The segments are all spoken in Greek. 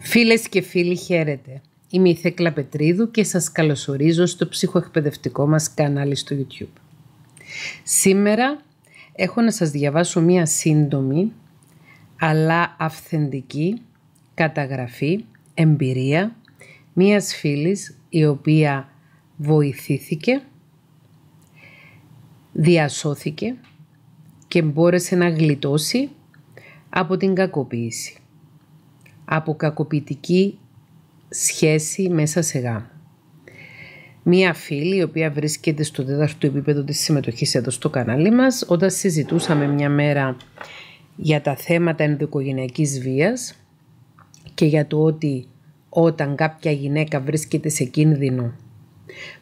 Φίλες και φίλοι χαίρετε. Είμαι η Θέκλα Πετρίδου και σας καλωσορίζω στο ψυχοεκπαιδευτικό μας κανάλι στο YouTube. Σήμερα έχω να σας διαβάσω μία σύντομη αλλά αυθεντική καταγραφή, εμπειρία μίας φίλης η οποία βοηθήθηκε, διασώθηκε και μπόρεσε να γλιτώσει από την κακοποίηση από κακοποιητική σχέση μέσα σε γάμο. Μία φίλη, η οποία βρίσκεται στο τέταρτο επίπεδο της συμμετοχής εδώ στο κανάλι μας, όταν συζητούσαμε μια μέρα για τα θέματα ενδοοικογενειακής βίας και για το ότι όταν κάποια γυναίκα βρίσκεται σε κίνδυνο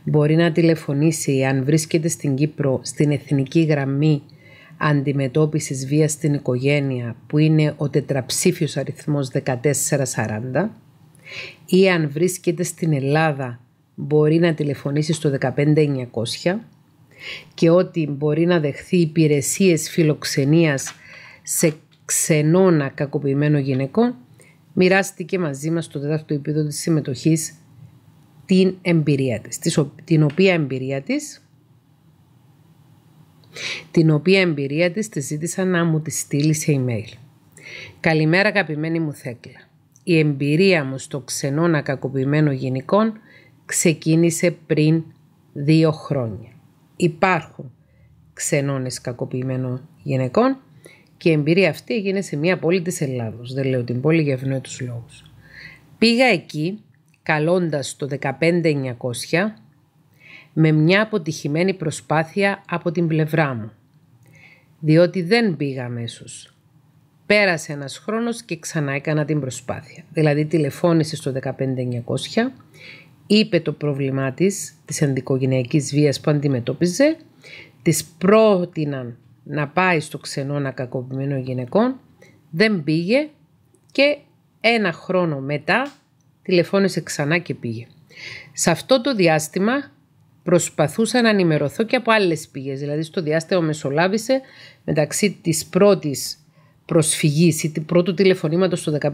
μπορεί να τηλεφωνήσει αν βρίσκεται στην Κύπρο στην εθνική γραμμή αντιμετώπισης βίας στην οικογένεια που είναι ο τετραψήφιος αριθμός 1440 ή αν βρίσκεται στην Ελλάδα μπορεί να τηλεφωνήσει στο 15900 και ότι μπορεί να δεχθεί υπηρεσίες φιλοξενίας σε ξενώνα κακοποιημένο γυναικό μοιράστηκε μαζί μας στο τέταρτο επίπεδο της συμμετοχής την εμπειρία της, την οποία εμπειρία της την οποία εμπειρία της τη ζήτησα να μου τη στείλει σε email. «Καλημέρα αγαπημένη μου Θέκλα. Η εμπειρία μου στο ξενώνα κακοποιημένο γυναικών ξεκίνησε πριν δύο χρόνια. Υπάρχουν ξενώνες κακοποιημένων γυναικών και η εμπειρία αυτή έγινε σε μια πόλη της Ελλάδος. Δεν λέω την πόλη για τους λόγους. Πήγα εκεί καλώντας το 15900 με μια αποτυχημένη προσπάθεια από την πλευρά μου. Διότι δεν πήγα αμέσως. Πέρασε ένας χρόνος και ξανά έκανα την προσπάθεια. Δηλαδή τηλεφώνησε στο 15900, είπε το πρόβλημά της, της ενδικογενειακής βίας που αντιμετώπιζε, της πρότειναν να πάει στο ξενώνα κακοποιημένων γυναικών, δεν πήγε και ένα χρόνο μετά τηλεφώνησε ξανά και πήγε. Σε αυτό το διάστημα προσπαθούσα να ενημερωθώ και από άλλες πηγές. Δηλαδή στο διάστημα μεσολάβησε μεταξύ της πρώτης προσφυγής ή του πρώτου τηλεφωνήματος του 15900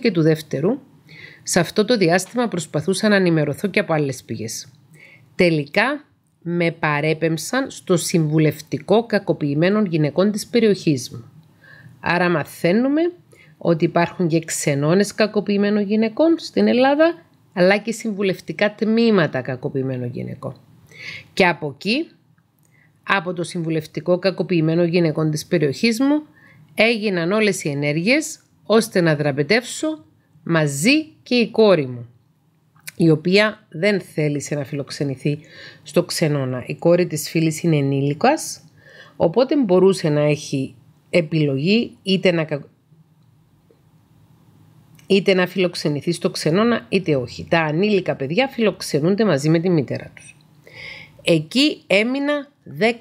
και του δεύτερου. Σε αυτό το διάστημα προσπαθούσα να ενημερωθώ και από άλλες πηγές. Τελικά με παρέπεμψαν στο συμβουλευτικό κακοποιημένων γυναικών της περιοχής μου. Άρα μαθαίνουμε ότι υπάρχουν και ξενώνες κακοποιημένων γυναικών στην Ελλάδα αλλά και συμβουλευτικά τμήματα κακοποιημένο γυναικό. Και από εκεί, από το συμβουλευτικό κακοποιημένο γυναικών της περιοχής μου, έγιναν όλες οι ενέργειες ώστε να δραπετεύσω μαζί και η κόρη μου, η οποία δεν θέλησε να φιλοξενηθεί στο ξενώνα. Η κόρη της φίλης είναι ενήλικας, οπότε μπορούσε να έχει επιλογή είτε να είτε να φιλοξενηθεί στο ξενώνα είτε όχι. Τα ανήλικα παιδιά φιλοξενούνται μαζί με τη μητέρα τους. Εκεί έμεινα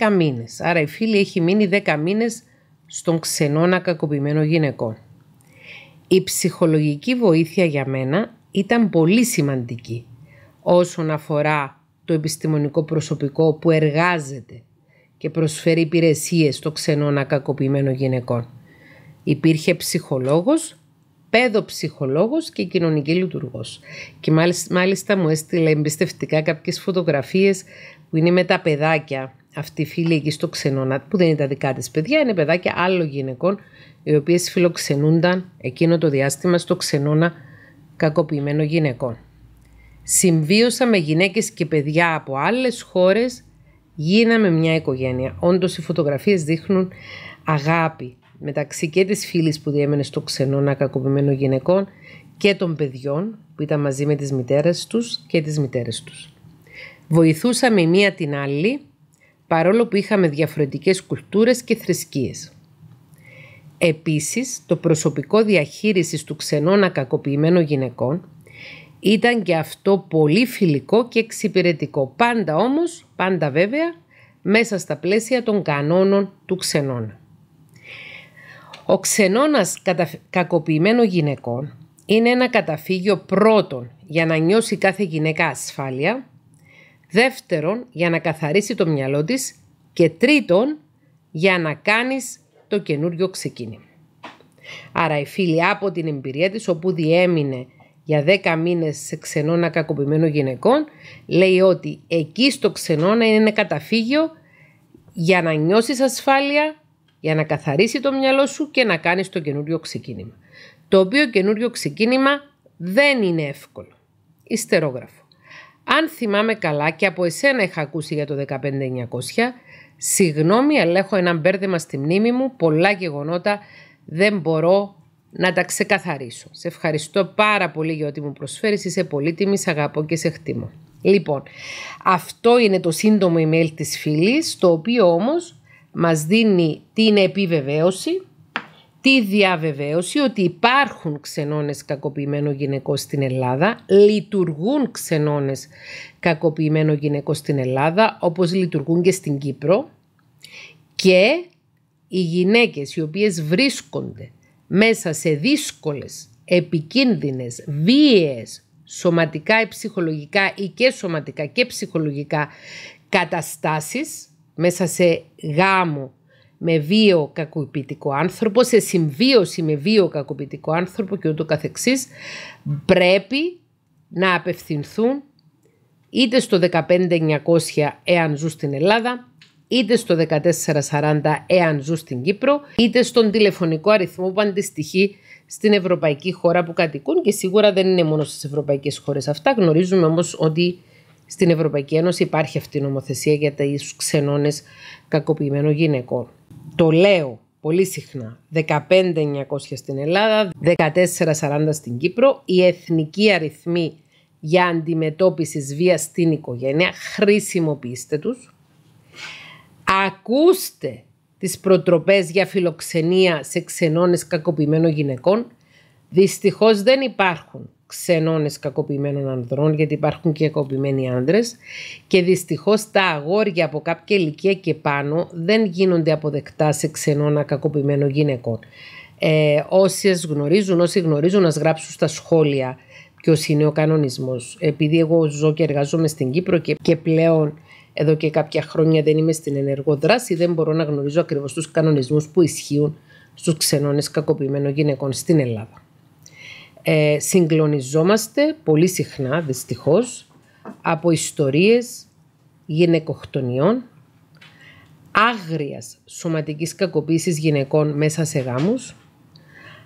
10 μήνες, άρα η φίλη έχει μείνει 10 μήνες στον ξενώνα κακοποιημένο γυναικό. Η ψυχολογική βοήθεια για μένα ήταν πολύ σημαντική όσον αφορά το επιστημονικό προσωπικό που εργάζεται και προσφέρει υπηρεσίες στο ξενώνα κακοποιημένο γυναικών. Υπήρχε ψυχολόγος παιδοψυχολόγος και κοινωνική λειτουργός. Και μάλιστα, μάλιστα μου έστειλε εμπιστευτικά κάποιες φωτογραφίες που είναι με τα παιδάκια αυτή η φίλη εκεί στο ξενώνα, που δεν είναι τα δικά της παιδιά, είναι παιδάκια άλλων γυναικών, οι οποίες φιλοξενούνταν εκείνο το διάστημα στο ξενώνα κακοποιημένο γυναικών. Συμβίωσα με γυναίκες και παιδιά από άλλες χώρες, γίναμε μια οικογένεια. Όντως οι φωτογραφίες δείχνουν αγάπη, μεταξύ και της φίλης που διέμενε στο ξενό κακοποιημένο γυναικών και των παιδιών που ήταν μαζί με τις μητέρες τους και τις μητέρες τους. Βοηθούσαμε η μία την άλλη παρόλο που είχαμε διαφορετικές κουλτούρες και θρησκείες. Επίσης, το προσωπικό διαχείρισης του ξενών ακακοποιημένων γυναικών ήταν και αυτό πολύ φιλικό και εξυπηρετικό. Πάντα όμως, πάντα βέβαια, μέσα στα πλαίσια των κανόνων του ξενώνα. Ο ξενώνας κακοποιημένο κακοποιημένων γυναικών είναι ένα καταφύγιο πρώτον για να νιώσει κάθε γυναίκα ασφάλεια, δεύτερον για να καθαρίσει το μυαλό της και τρίτον για να κάνεις το καινούριο ξεκίνημα. Άρα η φίλη από την εμπειρία της όπου διέμεινε για δέκα μήνες σε ξενώνα κακοποιημένων γυναικών λέει ότι εκεί στο ξενώνα είναι ένα καταφύγιο για να νιώσεις ασφάλεια, για να καθαρίσει το μυαλό σου και να κάνεις το καινούριο ξεκίνημα. Το οποίο καινούριο ξεκίνημα δεν είναι εύκολο. Ιστερόγραφο. Αν θυμάμαι καλά και από εσένα είχα ακούσει για το 15900, συγγνώμη αλλά έχω ένα μπέρδεμα στη μνήμη μου, πολλά γεγονότα δεν μπορώ να τα ξεκαθαρίσω. Σε ευχαριστώ πάρα πολύ για ό,τι μου προσφέρεις, είσαι πολύτιμη, σε αγαπώ και σε χτιμώ. Λοιπόν, αυτό είναι το σύντομο email της φίλης, το οποίο όμως μας δίνει την επιβεβαίωση, τη διαβεβαίωση ότι υπάρχουν ξενώνες κακοποιημένο γυναικό στην Ελλάδα, λειτουργούν ξενώνες κακοποιημένο γυναικό στην Ελλάδα, όπως λειτουργούν και στην Κύπρο και οι γυναίκες οι οποίες βρίσκονται μέσα σε δύσκολες, επικίνδυνες, βίαιες, σωματικά ή ψυχολογικά ή και σωματικά και ψυχολογικά καταστάσεις μέσα σε γάμο με βίο κακοποιητικό άνθρωπο, σε συμβίωση με βίο κακοποιητικό άνθρωπο και ούτω καθεξής, πρέπει να απευθυνθούν είτε στο 15900 εάν ζουν στην Ελλάδα, είτε στο 1440 εάν ζουν στην Κύπρο, είτε στον τηλεφωνικό αριθμό που αντιστοιχεί στην ευρωπαϊκή χώρα που κατοικούν και σίγουρα δεν είναι μόνο στις ευρωπαϊκές χώρες αυτά. Γνωρίζουμε όμως ότι στην Ευρωπαϊκή Ένωση υπάρχει αυτή η νομοθεσία για τα ίσους ξενώνες κακοποιημένων γυναικών. Το λέω πολύ συχνά. 15.900 στην Ελλάδα, 14.40 στην Κύπρο. η εθνική αριθμή για αντιμετώπισης βίας στην οικογένεια, χρησιμοποιήστε τους. Ακούστε τις προτροπές για φιλοξενία σε ξενώνες κακοποιημένων γυναικών. Δυστυχώς δεν υπάρχουν ξενώνες κακοποιημένων ανδρών, γιατί υπάρχουν και κακοποιημένοι άντρες. και δυστυχώς τα αγόρια από κάποια ηλικία και πάνω δεν γίνονται αποδεκτά σε ξενώνα κακοποιημένων γυναικών. Ε, γνωρίζουν, όσοι γνωρίζουν να γράψουν στα σχόλια ποιος είναι ο κανονισμός. Επειδή εγώ ζω και εργαζόμαι στην Κύπρο και, και πλέον εδώ και κάποια χρόνια δεν είμαι στην ενεργό δράση, δεν μπορώ να γνωρίζω ακριβώς τους κανονισμούς που ισχύουν στους ξενώνες κακοποιημένων γυναικών στην Ελλάδα. Ε, συγκλονιζόμαστε πολύ συχνά, δυστυχώς, από ιστορίες γυναικοκτονιών, άγριας σωματικής κακοποίησης γυναικών μέσα σε γάμους,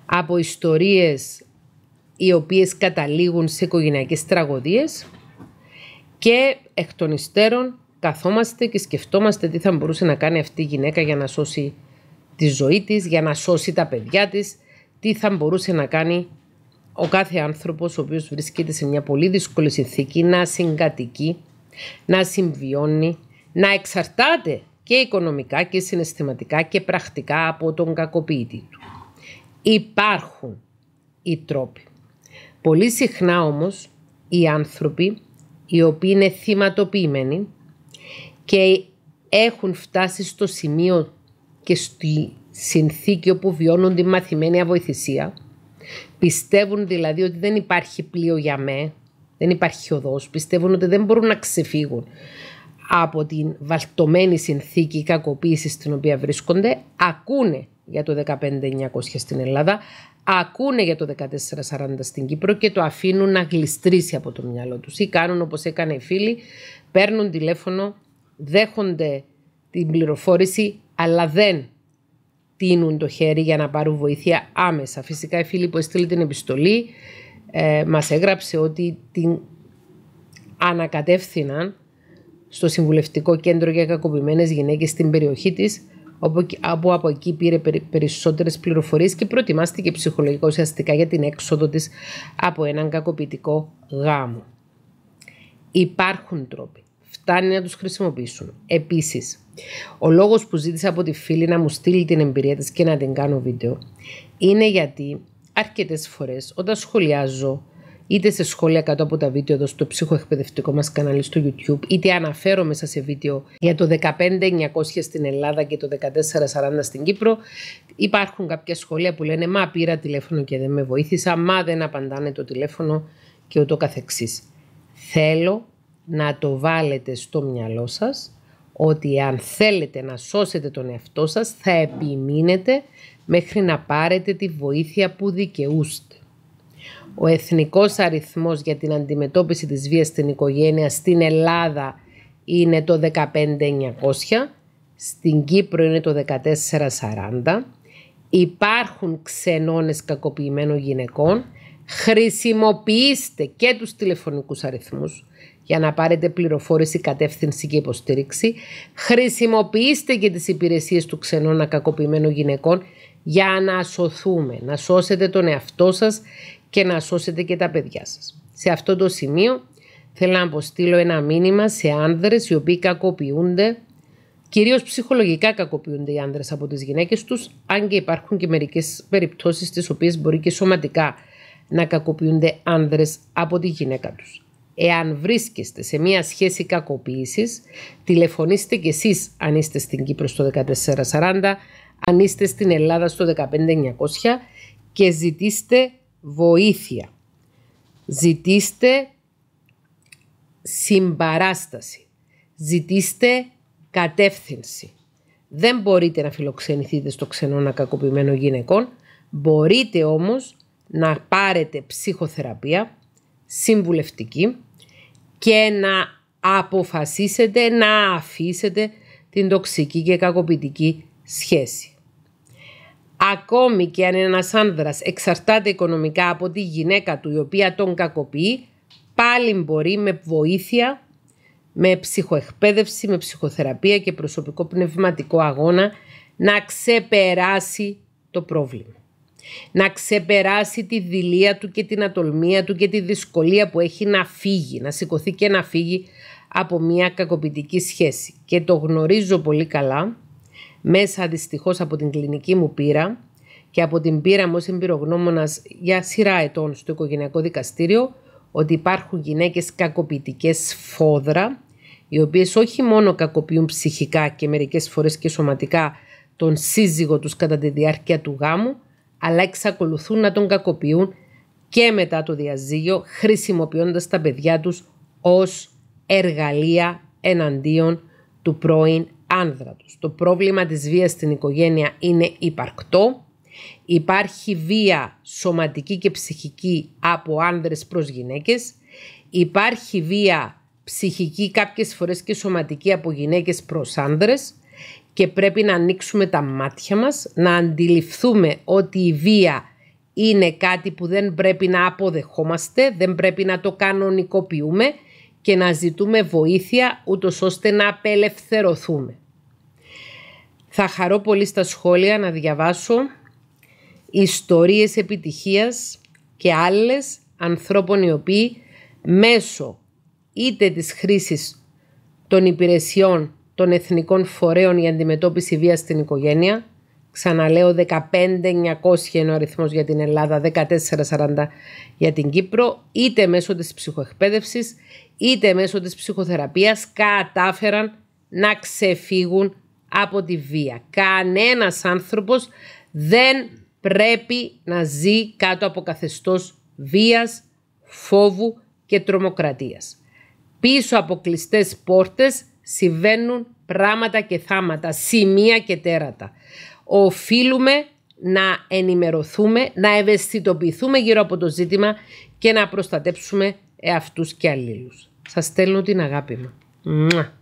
από ιστορίες οι οποίες καταλήγουν σε οικογενειακές τραγωδίες και εκ των υστέρων καθόμαστε και σκεφτόμαστε τι θα μπορούσε να κάνει αυτή η γυναίκα για να σώσει τη ζωή της, για να σώσει τα παιδιά της, τι θα μπορούσε να κάνει ο κάθε άνθρωπος ο οποίος βρίσκεται σε μια πολύ δύσκολη συνθήκη να συγκατοικεί, να συμβιώνει, να εξαρτάται και οικονομικά και συναισθηματικά και πρακτικά από τον κακοποιητή του. Υπάρχουν οι τρόποι. Πολύ συχνά όμως οι άνθρωποι οι οποίοι είναι θυματοποιημένοι και έχουν φτάσει στο σημείο και στη συνθήκη όπου βιώνουν τη μαθημένη αβοηθησία Πιστεύουν δηλαδή ότι δεν υπάρχει πλοίο για μέ, δεν υπάρχει οδός. Πιστεύουν ότι δεν μπορούν να ξεφύγουν από την βαλτωμένη συνθήκη κακοποίησης στην οποία βρίσκονται. Ακούνε για το 15.900 στην Ελλάδα, ακούνε για το 14.40 στην Κύπρο και το αφήνουν να γλιστρήσει από το μυαλό τους. Ή κάνουν όπως έκανε οι φίλοι, παίρνουν τηλέφωνο, δέχονται την πληροφόρηση, αλλά δεν τίνουν το χέρι για να πάρουν βοήθεια άμεσα. Φυσικά η φίλη που έστειλε την επιστολή ε, μας έγραψε ότι την ανακατεύθυναν στο Συμβουλευτικό Κέντρο για Κακοποιημένες Γυναίκες στην περιοχή της, όπου από, εκεί πήρε περισσότερες πληροφορίες και προετοιμάστηκε ψυχολογικά ουσιαστικά για την έξοδο της από έναν κακοποιητικό γάμο. Υπάρχουν τρόποι φτάνει να τους χρησιμοποιήσουν. Επίσης, ο λόγος που ζήτησα από τη φίλη να μου στείλει την εμπειρία της και να την κάνω βίντεο είναι γιατί αρκετές φορές, όταν σχολιάζω είτε σε σχόλια κάτω από τα βίντεο εδώ στο ψυχοεκπαιδευτικό μας κανάλι στο YouTube, είτε αναφέρω μέσα σε βίντεο για το 15900 στην Ελλάδα και το 1440 στην Κύπρο, υπάρχουν κάποια σχόλια που λένε «Μα πήρα τηλέφωνο και δεν με βοήθησα», «Μα δεν απαντάνε το τηλέφωνο» και ούτω καθεξής. Θέλω να το βάλετε στο μυαλό σας ότι αν θέλετε να σώσετε τον εαυτό σας θα επιμείνετε μέχρι να πάρετε τη βοήθεια που δικαιούστε. Ο εθνικός αριθμός για την αντιμετώπιση της βίας στην οικογένεια στην Ελλάδα είναι το 15900, στην Κύπρο είναι το 1440, υπάρχουν ξενώνες κακοποιημένων γυναικών, χρησιμοποιήστε και τους τηλεφωνικούς αριθμούς, για να πάρετε πληροφόρηση, κατεύθυνση και υποστήριξη. Χρησιμοποιήστε και τις υπηρεσίες του ξενών ακακοποιημένων γυναικών για να σωθούμε, να σώσετε τον εαυτό σας και να σώσετε και τα παιδιά σας. Σε αυτό το σημείο θέλω να αποστείλω ένα μήνυμα σε άνδρες οι οποίοι κακοποιούνται, κυρίως ψυχολογικά κακοποιούνται οι άνδρες από τις γυναίκες τους, αν και υπάρχουν και μερικές περιπτώσεις τι οποίες μπορεί και σωματικά να κακοποιούνται άνδρες από τη γυναίκα τους. Εάν βρίσκεστε σε μια σχέση κακοποίησης, τηλεφωνήστε κι εσείς αν είστε στην Κύπρο στο 1440, αν είστε στην Ελλάδα στο 15900 και ζητήστε βοήθεια. Ζητήστε συμπαράσταση. Ζητήστε κατεύθυνση. Δεν μπορείτε να φιλοξενηθείτε στο ξενώνα κακοποιημένο γυναικών. Μπορείτε όμως να πάρετε ψυχοθεραπεία, συμβουλευτική και να αποφασίσετε να αφήσετε την τοξική και κακοποιητική σχέση. Ακόμη και αν ένας άνδρας εξαρτάται οικονομικά από τη γυναίκα του η οποία τον κακοποιεί, πάλι μπορεί με βοήθεια, με ψυχοεκπαίδευση, με ψυχοθεραπεία και προσωπικό πνευματικό αγώνα να ξεπεράσει το πρόβλημα να ξεπεράσει τη δηλία του και την ατολμία του και τη δυσκολία που έχει να φύγει, να σηκωθεί και να φύγει από μια κακοποιητική σχέση. Και το γνωρίζω πολύ καλά, μέσα δυστυχώς από την κλινική μου πείρα και από την πείρα μου ως εμπειρογνώμονας για σειρά ετών στο οικογενειακό δικαστήριο, ότι υπάρχουν γυναίκες κακοποιητικές φόδρα οι οποίες όχι μόνο κακοποιούν ψυχικά και μερικές φορές και σωματικά τον σύζυγο τους κατά τη διάρκεια του γάμου, αλλά εξακολουθούν να τον κακοποιούν και μετά το διαζύγιο χρησιμοποιώντας τα παιδιά τους ως εργαλεία εναντίον του πρώην άνδρα τους. Το πρόβλημα της βίας στην οικογένεια είναι υπαρκτό. Υπάρχει βία σωματική και ψυχική από άνδρες προς γυναίκες. Υπάρχει βία ψυχική κάποιες φορές και σωματική από γυναίκες προς άνδρες και πρέπει να ανοίξουμε τα μάτια μας, να αντιληφθούμε ότι η βία είναι κάτι που δεν πρέπει να αποδεχόμαστε, δεν πρέπει να το κανονικοποιούμε και να ζητούμε βοήθεια ούτως ώστε να απελευθερωθούμε. Θα χαρώ πολύ στα σχόλια να διαβάσω ιστορίες επιτυχίας και άλλες ανθρώπων οι οποίοι μέσω είτε της χρήσης των υπηρεσιών των Εθνικών Φορέων για Αντιμετώπιση βίας στην Οικογένεια. Ξαναλέω 15.900 είναι ο αριθμός για την Ελλάδα, 14.40 για την Κύπρο. Είτε μέσω της ψυχοεκπαίδευσης, είτε μέσω της ψυχοθεραπείας κατάφεραν να ξεφύγουν από τη βία. Κανένας άνθρωπος δεν πρέπει να ζει κάτω από καθεστώς βίας, φόβου και τρομοκρατίας. Πίσω από κλειστές πόρτες συμβαίνουν πράγματα και θάματα, σημεία και τέρατα. Οφείλουμε να ενημερωθούμε, να ευαισθητοποιηθούμε γύρω από το ζήτημα και να προστατέψουμε εαυτούς και αλλήλους. Σας στέλνω την αγάπη μου.